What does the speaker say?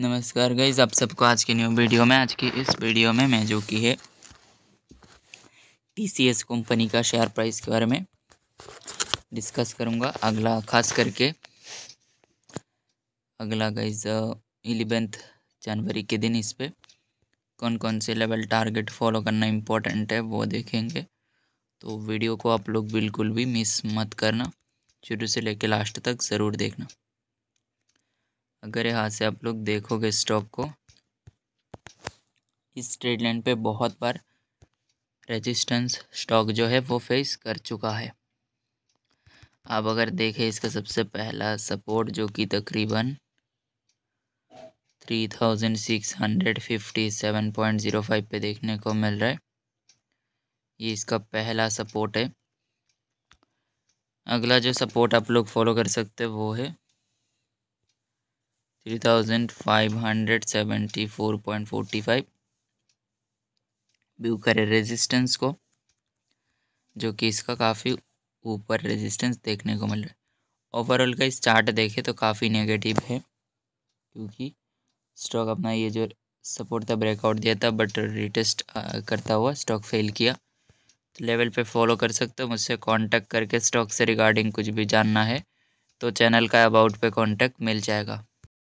नमस्कार गईज आप सबको आज की न्यू वीडियो में आज की इस वीडियो में मैं जो कि है टीसीएस कंपनी का शेयर प्राइस के बारे में डिस्कस करूंगा अगला खास करके अगला गईज इलेवेंथ जनवरी के दिन इस पर कौन कौन से लेवल टारगेट फॉलो करना इम्पोर्टेंट है वो देखेंगे तो वीडियो को आप लोग बिल्कुल भी मिस मत करना शुरू से लेकर लास्ट तक ज़रूर देखना अगर यहाँ से आप लोग देखोगे स्टॉक को इस ट्रेड लाइन पे बहुत बार रेजिस्टेंस स्टॉक जो है वो फेस कर चुका है आप अगर देखें इसका सबसे पहला सपोर्ट जो कि तकरीबन three thousand six hundred fifty seven point zero five पर देखने को मिल रहा है ये इसका पहला सपोर्ट है अगला जो सपोर्ट आप लोग फॉलो कर सकते हैं वो है three thousand five hundred seventy four point forty five view करें रेजिस्टेंस को जो कि इसका काफ़ी ऊपर रेजिस्टेंस देखने को मिल रहा है ओवरऑल का इस चार्ट देखें तो काफ़ी नेगेटिव है क्योंकि स्टॉक अपना ये जो सपोर्ट था ब्रेकआउट दिया था बट रिटेस्ट करता हुआ स्टॉक फेल किया तो लेवल पे फॉलो कर सकते हो मुझसे कांटेक्ट करके स्टॉक से रिगार्डिंग कुछ भी जानना है तो चैनल का अबाउट पे कांटेक्ट मिल जाएगा